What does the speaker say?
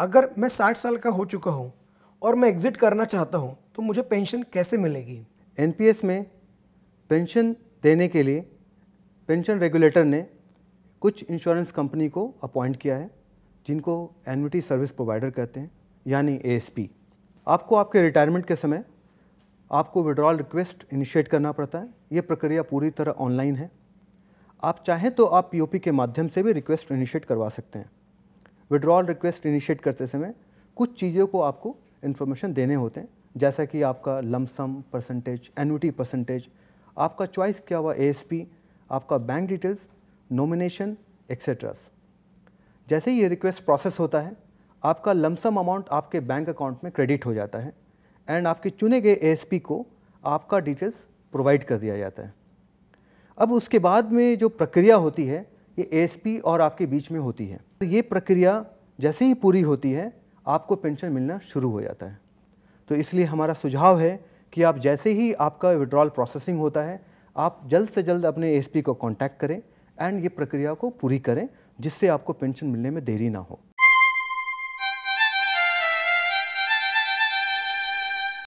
अगर मैं साठ साल का हो चुका हूँ और मैं एग्ज़िट करना चाहता हूँ तो मुझे पेंशन कैसे मिलेगी एन में पेंशन देने के लिए पेंशन रेगुलेटर ने कुछ इंश्योरेंस कंपनी को अपॉइंट किया है जिनको एनविटी सर्विस प्रोवाइडर कहते हैं यानी ए आपको आपके रिटायरमेंट के समय आपको विड्रॉल रिक्वेस्ट इनिशिएट करना पड़ता है ये प्रक्रिया पूरी तरह ऑनलाइन है आप चाहें तो आप पीओपी के माध्यम से भी रिक्वेस्ट इनिशिएट करवा सकते हैं विड्रॉल रिक्वेस्ट इनिशिएट करते समय कुछ चीज़ों को आपको इन्फॉर्मेशन देने होते हैं जैसा कि आपका लमसम परसेंटेज एनुटी परसेंटेज आपका चॉइस क्या हुआ एएसपी आपका बैंक डिटेल्स नॉमिनेशन एक्सेट्रास जैसे ही ये रिक्वेस्ट प्रोसेस होता है आपका लमसम अमाउंट आपके बैंक अकाउंट में क्रेडिट हो जाता है एंड आपके चुने गए ए को आपका डिटेल्स प्रोवाइड कर दिया जाता है अब उसके बाद में जो प्रक्रिया होती है ये एएसपी और आपके बीच में होती है तो ये प्रक्रिया जैसे ही पूरी होती है आपको पेंशन मिलना शुरू हो जाता है तो इसलिए हमारा सुझाव है कि आप जैसे ही आपका विड्रॉल प्रोसेसिंग होता है आप जल्द से जल्द अपने एसपी को कांटेक्ट करें एंड ये प्रक्रिया को पूरी करें जिससे आपको पेंशन मिलने में देरी ना हो